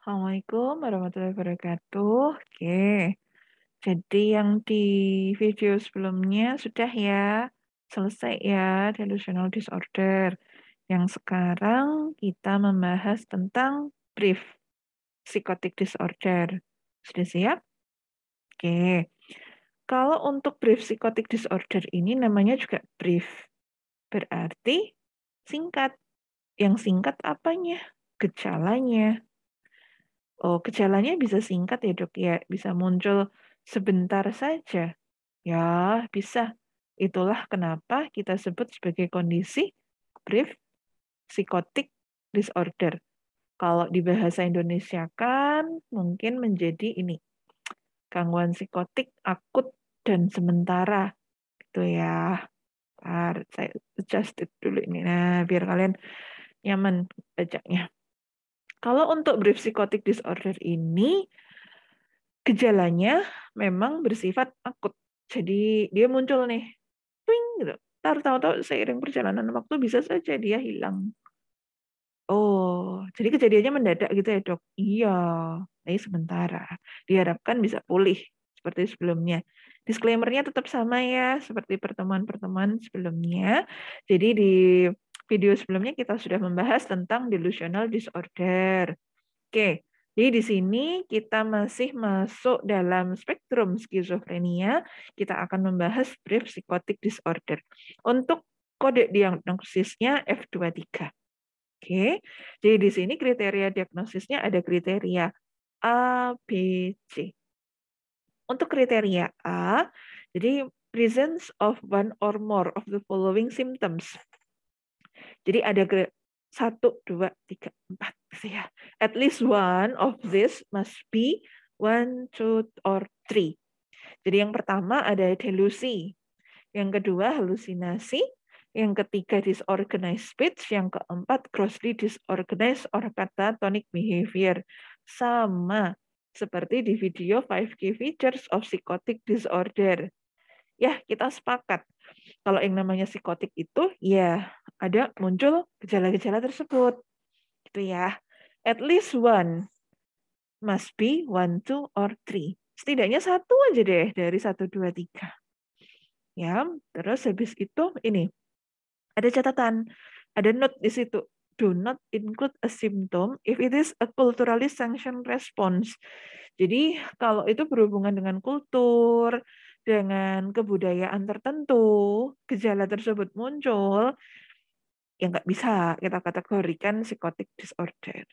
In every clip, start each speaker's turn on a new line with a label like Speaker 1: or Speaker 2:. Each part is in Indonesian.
Speaker 1: Assalamualaikum warahmatullahi wabarakatuh. Oke. Jadi yang di video sebelumnya sudah ya selesai ya delusional disorder. Yang sekarang kita membahas tentang brief psikotik disorder. Sudah siap? Oke. Kalau untuk brief psikotik disorder ini namanya juga brief. Berarti singkat. Yang singkat apanya? Gejalanya. Oh, gejalanya bisa singkat ya dok ya, bisa muncul sebentar saja. Ya, bisa. Itulah kenapa kita sebut sebagai kondisi brief psikotik disorder. Kalau di bahasa Indonesia kan mungkin menjadi ini, gangguan psikotik akut dan sementara. Gitu ya. Bentar, saya adjust dulu ini. Nah, biar kalian nyaman bacanya. Kalau untuk brief psychotic disorder ini gejalanya memang bersifat akut. Jadi dia muncul nih, ping, gitu. Taruh tahu-tahu seiring perjalanan waktu bisa saja dia hilang. Oh, jadi kejadiannya mendadak gitu ya dok? Iya, tapi sementara. Diharapkan bisa pulih seperti sebelumnya. Disclaimer-nya tetap sama ya, seperti pertemuan-pertemuan sebelumnya. Jadi di video sebelumnya kita sudah membahas tentang delusional disorder. Oke, jadi di sini kita masih masuk dalam spektrum skizofrenia, kita akan membahas brief psychotic disorder. Untuk kode diagnosisnya F23. Oke, jadi di sini kriteria diagnosisnya ada kriteria A, B, C. Untuk kriteria A, jadi presence of one or more of the following symptoms jadi ada satu, dua, tiga, empat. Ya. At least one of this must be one, two, or three. Jadi yang pertama ada delusi, yang kedua halusinasi, yang ketiga disorganized speech, yang keempat grossly disorganized or tonic behavior. Sama seperti di video 5 key features of psychotic disorder. Ya, kita sepakat. Kalau yang namanya psikotik itu ya ada muncul gejala-gejala tersebut. Gitu ya. At least one must be one, two, or three. Setidaknya satu aja deh dari satu, dua, tiga. Ya, terus habis itu ini ada catatan, ada note di situ. Do not include a symptom if it is a culturally sanctioned response. Jadi kalau itu berhubungan dengan kultur, dengan kebudayaan tertentu, gejala tersebut muncul, ya nggak bisa kita kategorikan psikotik disorder.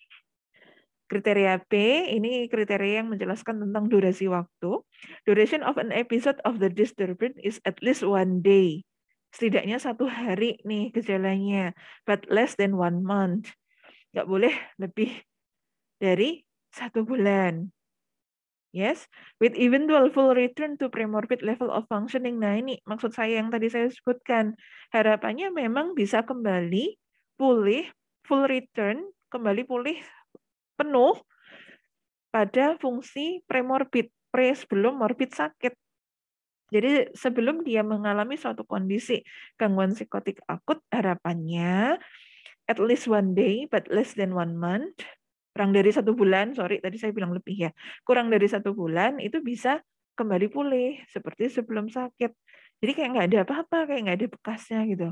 Speaker 1: Kriteria P ini kriteria yang menjelaskan tentang durasi waktu. Duration of an episode of the disturbance is at least one day. Setidaknya satu hari nih gejalanya, but less than one month. Nggak boleh lebih dari satu bulan. Yes, with eventual full return to premorbid level of functioning. Nah, ini maksud saya yang tadi saya sebutkan. Harapannya memang bisa kembali pulih, full return, kembali pulih penuh pada fungsi premorbid, pre sebelum morbid sakit. Jadi sebelum dia mengalami suatu kondisi gangguan psikotik akut, harapannya at least one day but less than one month kurang dari satu bulan, sorry tadi saya bilang lebih ya, kurang dari satu bulan itu bisa kembali pulih seperti sebelum sakit. Jadi kayak nggak ada apa-apa, kayak nggak ada bekasnya gitu.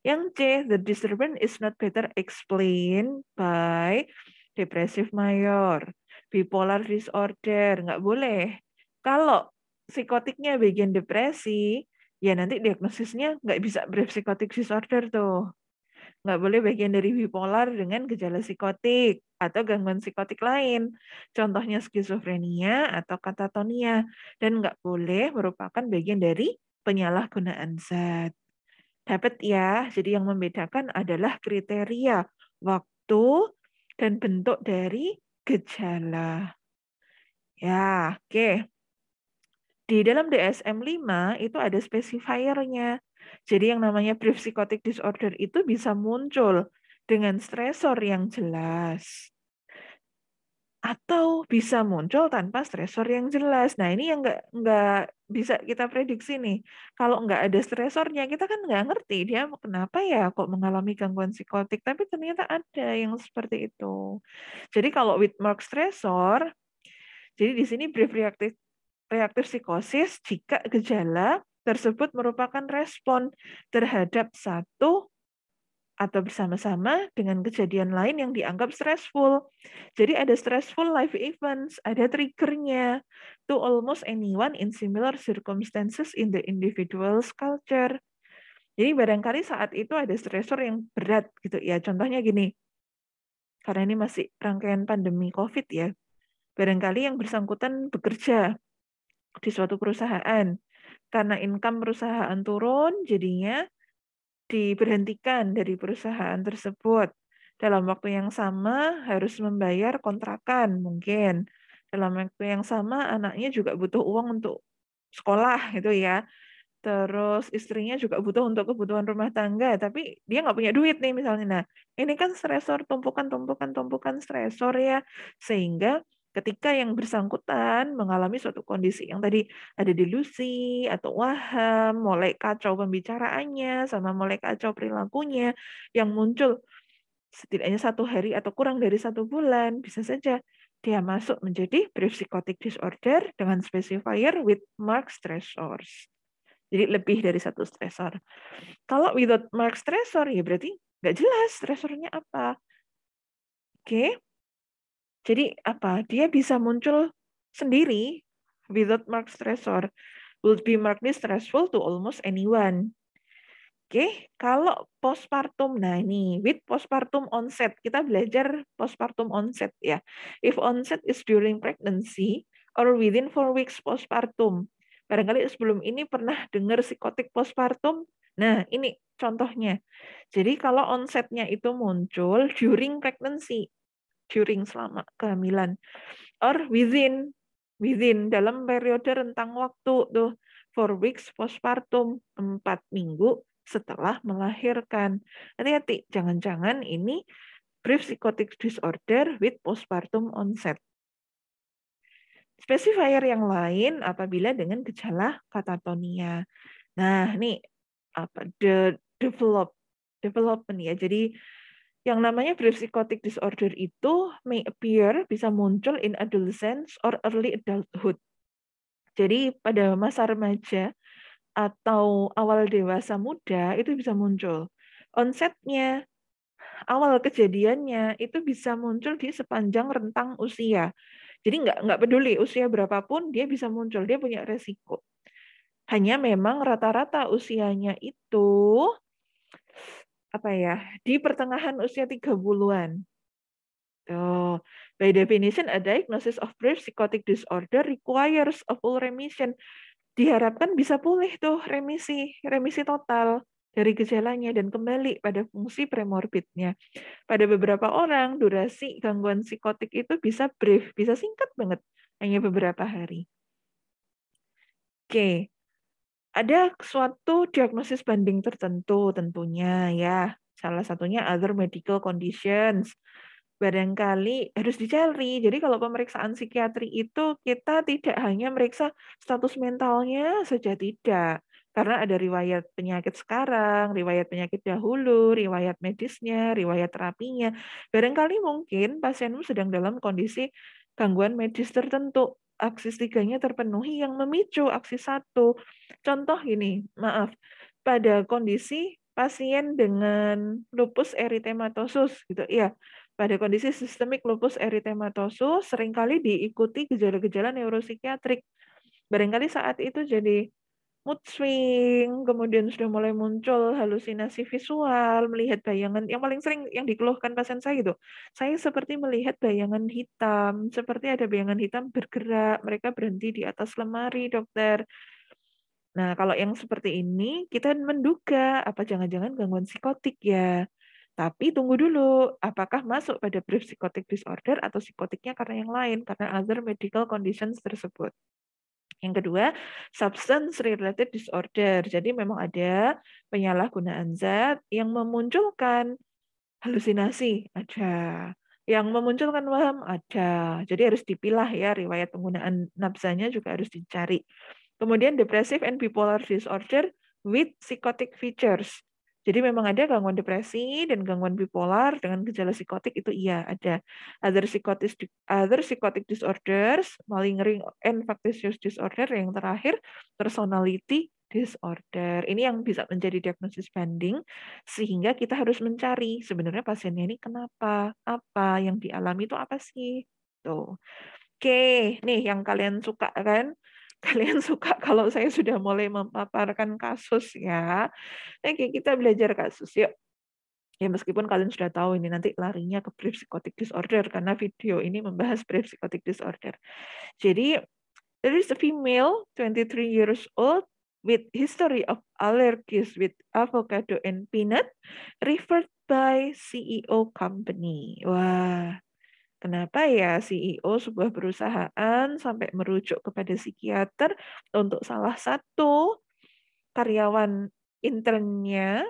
Speaker 1: Yang C, the disturbance is not better explained by depressive mayor, bipolar disorder, nggak boleh. Kalau psikotiknya bagian depresi, ya nanti diagnosisnya nggak bisa berpsikotik disorder tuh nggak boleh bagian dari bipolar dengan gejala psikotik atau gangguan psikotik lain. Contohnya skizofrenia atau katatonia. Dan nggak boleh merupakan bagian dari penyalahgunaan zat. Dapat ya, jadi yang membedakan adalah kriteria waktu dan bentuk dari gejala. Ya, oke. Okay. Di dalam DSM-5 itu ada spesifiernya. Jadi yang namanya brief psychotic disorder itu bisa muncul dengan stresor yang jelas. Atau bisa muncul tanpa stresor yang jelas. Nah ini yang nggak nggak bisa kita prediksi nih. Kalau nggak ada stresornya, kita kan nggak ngerti dia kenapa ya kok mengalami gangguan psikotik. Tapi ternyata ada yang seperti itu. Jadi kalau with mark stresor, jadi di sini brief reaktor reaktif psikosis jika gejala tersebut merupakan respon terhadap satu atau bersama-sama dengan kejadian lain yang dianggap stressful. Jadi ada stressful life events, ada triggernya to almost anyone in similar circumstances in the individual's culture. Jadi barangkali saat itu ada stressor yang berat gitu ya. Contohnya gini, karena ini masih rangkaian pandemi COVID ya, barangkali yang bersangkutan bekerja di suatu perusahaan, karena income perusahaan turun, jadinya diberhentikan dari perusahaan tersebut. Dalam waktu yang sama harus membayar kontrakan mungkin. Dalam waktu yang sama anaknya juga butuh uang untuk sekolah gitu ya. Terus istrinya juga butuh untuk kebutuhan rumah tangga, tapi dia nggak punya duit nih misalnya. Nah, ini kan stresor, tumpukan, tumpukan, tumpukan stresor ya, sehingga ketika yang bersangkutan mengalami suatu kondisi yang tadi ada delusi atau waham, mulai kacau pembicaraannya, sama mulai kacau perilakunya, yang muncul setidaknya satu hari atau kurang dari satu bulan, bisa saja dia masuk menjadi brief psychotic disorder dengan specifier with mark stressors. Jadi lebih dari satu stressor. Kalau without mark stressor, ya berarti nggak jelas stresornya apa. Oke, okay. Jadi apa? Dia bisa muncul sendiri without mark stressor. Would be markedly stressful to almost anyone. Oke, okay. kalau postpartum, nah ini with postpartum onset, kita belajar postpartum onset ya. If onset is during pregnancy or within four weeks postpartum, barangkali sebelum ini pernah dengar psikotik postpartum. Nah, ini contohnya. Jadi kalau onsetnya itu muncul during pregnancy, during selama kehamilan or within within dalam periode rentang waktu tuh four weeks postpartum empat minggu setelah melahirkan hati-hati jangan-jangan ini brief psychotic disorder with postpartum onset spesifier yang lain apabila dengan gejala katatonia nah nih apa the develop development ya jadi yang namanya brief psychotic disorder itu may appear, bisa muncul in adolescence or early adulthood. Jadi pada masa remaja atau awal dewasa muda itu bisa muncul. Onsetnya, awal kejadiannya itu bisa muncul di sepanjang rentang usia. Jadi nggak nggak peduli usia berapapun dia bisa muncul, dia punya resiko. Hanya memang rata-rata usianya itu apa ya di pertengahan usia 30-an. Oh, by definition, a diagnosis of brief psychotic disorder requires a full remission. Diharapkan bisa pulih tuh remisi, remisi total dari gejalanya dan kembali pada fungsi premorbidnya. Pada beberapa orang, durasi gangguan psikotik itu bisa brief, bisa singkat banget, hanya beberapa hari. Oke, okay ada suatu diagnosis banding tertentu tentunya ya. Salah satunya other medical conditions. Barangkali harus dicari. Jadi kalau pemeriksaan psikiatri itu kita tidak hanya meriksa status mentalnya saja tidak. Karena ada riwayat penyakit sekarang, riwayat penyakit dahulu, riwayat medisnya, riwayat terapinya. Barangkali mungkin pasienmu sedang dalam kondisi gangguan medis tertentu aksis tiganya terpenuhi yang memicu aksi satu. Contoh ini maaf, pada kondisi pasien dengan lupus eritematosus gitu ya pada kondisi sistemik lupus eritematosus seringkali diikuti gejala-gejala neuropsikiatrik. Barangkali saat itu jadi mood swing, kemudian sudah mulai muncul halusinasi visual, melihat bayangan yang paling sering yang dikeluhkan pasien saya itu. Saya seperti melihat bayangan hitam, seperti ada bayangan hitam bergerak, mereka berhenti di atas lemari, dokter. Nah, kalau yang seperti ini kita menduga apa jangan-jangan gangguan psikotik ya. Tapi tunggu dulu, apakah masuk pada brief psikotik disorder atau psikotiknya karena yang lain, karena other medical conditions tersebut. Yang kedua, substance related disorder. Jadi memang ada penyalahgunaan zat yang memunculkan halusinasi, ada. Yang memunculkan waham, ada. Jadi harus dipilah ya, riwayat penggunaan nafsanya juga harus dicari. Kemudian depressive and bipolar disorder with psychotic features. Jadi memang ada gangguan depresi dan gangguan bipolar dengan gejala psikotik itu iya ada. Other psychotic other psychotic disorders, malingering and factitious disorder yang terakhir personality disorder. Ini yang bisa menjadi diagnosis banding sehingga kita harus mencari sebenarnya pasiennya ini kenapa, apa yang dialami itu apa sih? Tuh. Oke, nih yang kalian suka kan? kalian suka kalau saya sudah mulai memaparkan kasus ya. Oke, kita belajar kasus yuk. Ya meskipun kalian sudah tahu ini nanti larinya ke pre disorder karena video ini membahas pre disorder. Jadi there is a female 23 years old with history of allergies with avocado and peanut referred by CEO company. Wah, Kenapa ya CEO sebuah perusahaan sampai merujuk kepada psikiater untuk salah satu karyawan internnya?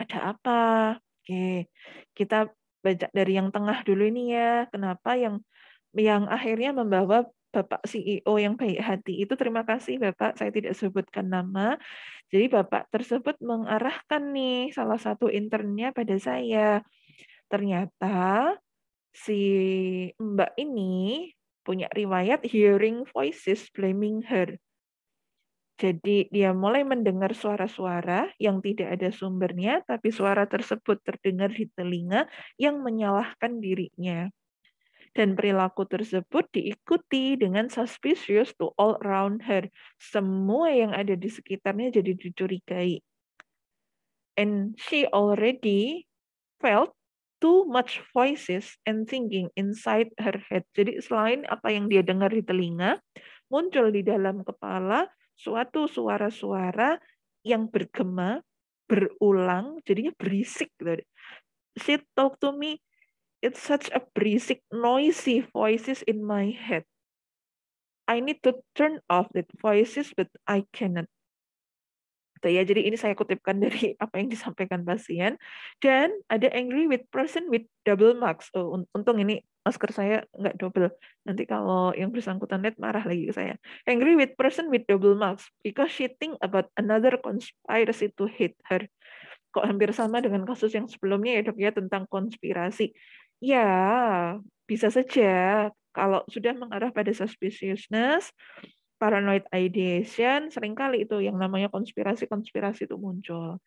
Speaker 1: Ada apa? Oke, kita baca dari yang tengah dulu ini ya. Kenapa yang yang akhirnya membawa Bapak CEO yang baik hati itu terima kasih Bapak saya tidak sebutkan nama. Jadi Bapak tersebut mengarahkan nih salah satu internnya pada saya. Ternyata si Mbak ini punya riwayat hearing voices blaming her. Jadi dia mulai mendengar suara-suara yang tidak ada sumbernya, tapi suara tersebut terdengar di telinga yang menyalahkan dirinya. Dan perilaku tersebut diikuti dengan suspicious to all around her. Semua yang ada di sekitarnya jadi dicurigai. And she already felt too much voices and thinking inside her head. Jadi selain apa yang dia dengar di telinga, muncul di dalam kepala suatu suara-suara yang bergema, berulang, jadinya berisik. Gitu. She talk to me, it's such a berisik, noisy voices in my head. I need to turn off the voices, but I cannot gitu ya. Jadi ini saya kutipkan dari apa yang disampaikan pasien. Dan ada angry with person with double marks. Oh, untung ini masker saya nggak double. Nanti kalau yang bersangkutan net marah lagi ke saya. Angry with person with double marks because she think about another conspiracy to hate her. Kok hampir sama dengan kasus yang sebelumnya ya dok ya tentang konspirasi. Ya, bisa saja kalau sudah mengarah pada suspiciousness, paranoid ideation, seringkali itu yang namanya konspirasi-konspirasi itu muncul.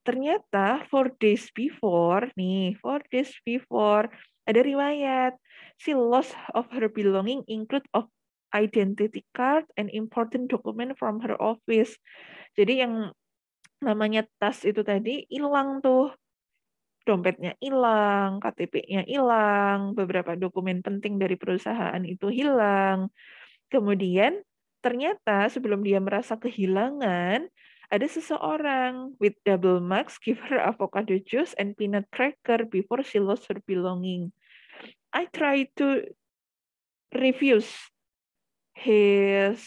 Speaker 1: Ternyata four days before, nih, four days before, ada riwayat, si loss of her belonging include of identity card and important document from her office. Jadi yang namanya tas itu tadi hilang tuh dompetnya hilang, KTP-nya hilang, beberapa dokumen penting dari perusahaan itu hilang. Kemudian Ternyata sebelum dia merasa kehilangan, ada seseorang with double marks give her avocado juice and peanut cracker before she lost her belonging. I try to refuse his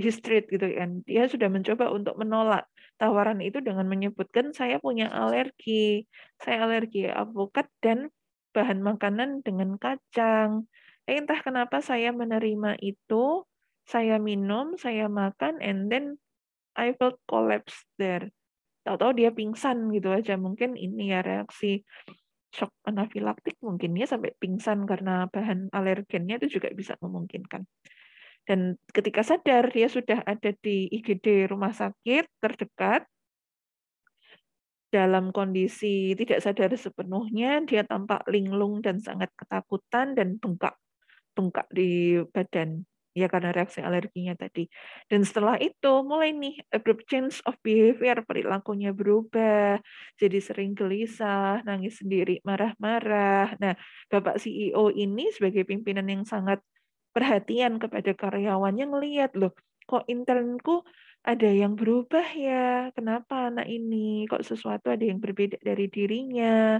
Speaker 1: his treat gitu kan. Dia sudah mencoba untuk menolak tawaran itu dengan menyebutkan saya punya alergi. Saya alergi avokat dan bahan makanan dengan kacang. Eh, entah kenapa saya menerima itu saya minum, saya makan, and then I felt collapse there. Tahu-tahu dia pingsan gitu aja. Mungkin ini ya reaksi shock anafilaktik mungkin ya sampai pingsan karena bahan alergennya itu juga bisa memungkinkan. Dan ketika sadar dia sudah ada di IGD rumah sakit terdekat dalam kondisi tidak sadar sepenuhnya, dia tampak linglung dan sangat ketakutan dan bengkak bengkak di badan ya karena reaksi alerginya tadi. Dan setelah itu mulai nih abrupt change of behavior, perilakunya berubah, jadi sering gelisah, nangis sendiri, marah-marah. Nah, Bapak CEO ini sebagai pimpinan yang sangat perhatian kepada karyawannya ngelihat loh, kok internku ada yang berubah ya, kenapa anak ini, kok sesuatu ada yang berbeda dari dirinya.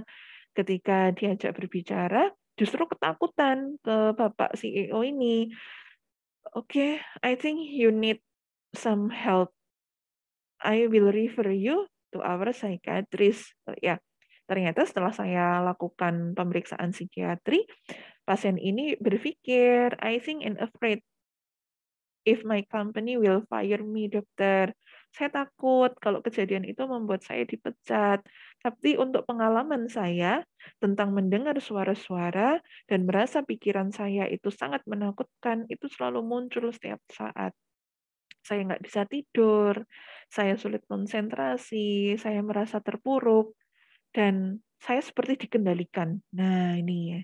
Speaker 1: Ketika diajak berbicara, justru ketakutan ke Bapak CEO ini okay, I think you need some help. I will refer you to our psychiatrist. Oh, ya, ternyata setelah saya lakukan pemeriksaan psikiatri, pasien ini berpikir, I think and afraid if my company will fire me, dokter. Saya takut kalau kejadian itu membuat saya dipecat. Tapi untuk pengalaman saya tentang mendengar suara-suara dan merasa pikiran saya itu sangat menakutkan, itu selalu muncul setiap saat saya nggak bisa tidur, saya sulit konsentrasi, saya merasa terpuruk, dan saya seperti dikendalikan. Nah, ini ya.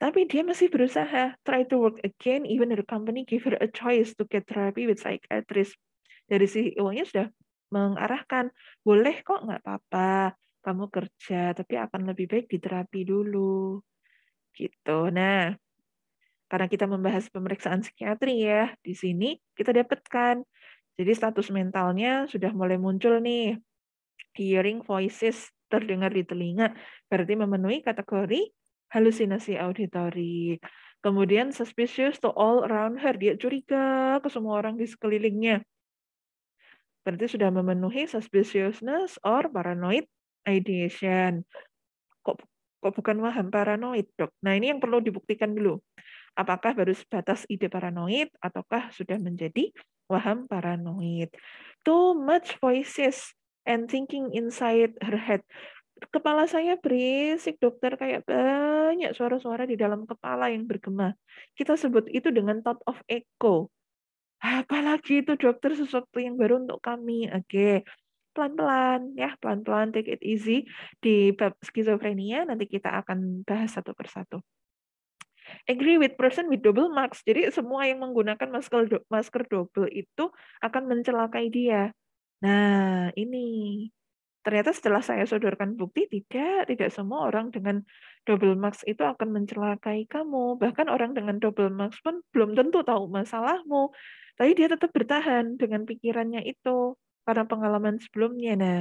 Speaker 1: Tapi dia masih berusaha, try to work again, even the company give her a choice to get therapy with psychiatrist dari si uangnya sudah mengarahkan boleh kok nggak apa-apa kamu kerja tapi akan lebih baik di terapi dulu gitu nah karena kita membahas pemeriksaan psikiatri ya di sini kita dapatkan jadi status mentalnya sudah mulai muncul nih hearing voices terdengar di telinga berarti memenuhi kategori halusinasi auditori kemudian suspicious to all around her dia curiga ke semua orang di sekelilingnya berarti sudah memenuhi suspiciousness or paranoid ideation. Kok kok bukan waham paranoid, Dok? Nah, ini yang perlu dibuktikan dulu. Apakah baru sebatas ide paranoid ataukah sudah menjadi waham paranoid? Too much voices and thinking inside her head. Kepala saya berisik, dokter, kayak banyak suara-suara di dalam kepala yang bergema. Kita sebut itu dengan thought of echo. Apalagi itu dokter sesuatu yang baru untuk kami. Oke. Okay pelan-pelan ya, pelan-pelan take it easy di bab skizofrenia nanti kita akan bahas satu persatu. Agree with person with double mask Jadi semua yang menggunakan masker masker double itu akan mencelakai dia. Nah, ini ternyata setelah saya sodorkan bukti tidak tidak semua orang dengan double mask itu akan mencelakai kamu. Bahkan orang dengan double mask pun belum tentu tahu masalahmu tapi dia tetap bertahan dengan pikirannya itu karena pengalaman sebelumnya. Nah,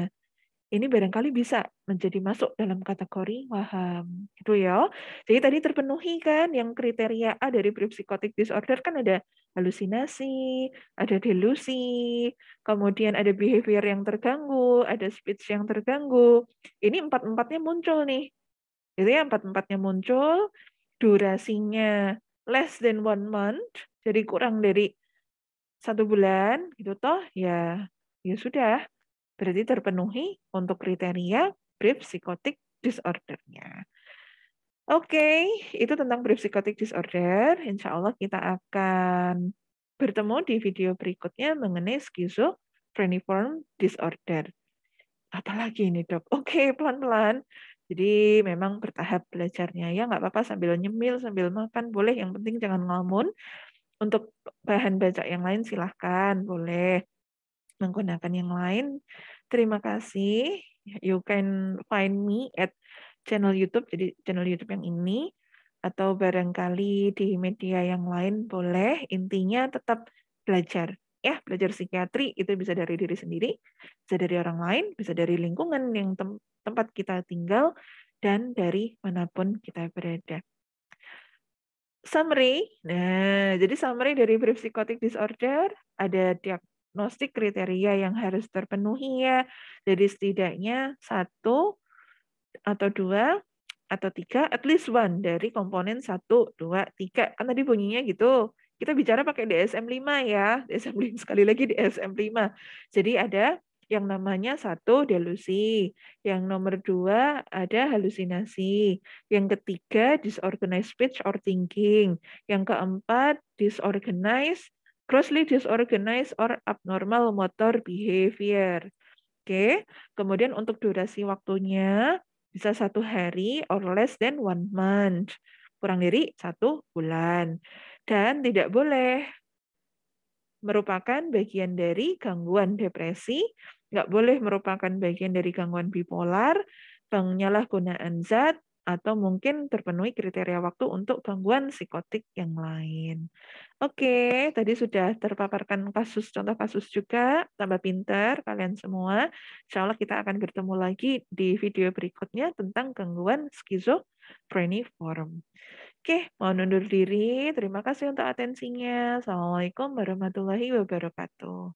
Speaker 1: ini barangkali bisa menjadi masuk dalam kategori waham gitu ya. Jadi tadi terpenuhi kan yang kriteria A dari psikotik disorder kan ada halusinasi, ada delusi, kemudian ada behavior yang terganggu, ada speech yang terganggu. Ini empat-empatnya muncul nih. Jadi gitu ya, empat-empatnya muncul, durasinya less than one month, jadi kurang dari satu bulan gitu toh ya ya sudah berarti terpenuhi untuk kriteria brief psikotik disordernya. Oke, okay, itu tentang brief psikotik disorder. Insya Allah kita akan bertemu di video berikutnya mengenai skizofreniform disorder. Apalagi ini dok? Oke, okay, pelan-pelan. Jadi memang bertahap belajarnya ya nggak apa-apa sambil nyemil sambil makan boleh yang penting jangan ngelamun untuk bahan bajak yang lain silahkan, boleh menggunakan yang lain. Terima kasih. You can find me at channel YouTube, jadi channel YouTube yang ini, atau barangkali di media yang lain boleh. Intinya tetap belajar. Ya, belajar psikiatri itu bisa dari diri sendiri, bisa dari orang lain, bisa dari lingkungan yang tem tempat kita tinggal, dan dari manapun kita berada summary. Nah, jadi summary dari brief psychotic disorder ada diagnostik kriteria yang harus terpenuhi ya. Jadi setidaknya satu atau dua atau tiga, at least one dari komponen satu, dua, tiga. Kan tadi bunyinya gitu. Kita bicara pakai DSM 5 ya, DSM 5 sekali lagi DSM 5. Jadi ada yang namanya satu delusi, yang nomor dua ada halusinasi, yang ketiga disorganized speech or thinking, yang keempat disorganized, grossly disorganized or abnormal motor behavior. Oke, kemudian untuk durasi waktunya bisa satu hari or less than one month, kurang dari satu bulan, dan tidak boleh merupakan bagian dari gangguan depresi, nggak boleh merupakan bagian dari gangguan bipolar, penyalahgunaan zat, atau mungkin terpenuhi kriteria waktu untuk gangguan psikotik yang lain. Oke, tadi sudah terpaparkan kasus contoh kasus juga, tambah pinter kalian semua. Insya Allah kita akan bertemu lagi di video berikutnya tentang gangguan skizofreniform. Oke, mohon undur diri. Terima kasih untuk atensinya. Assalamualaikum warahmatullahi wabarakatuh.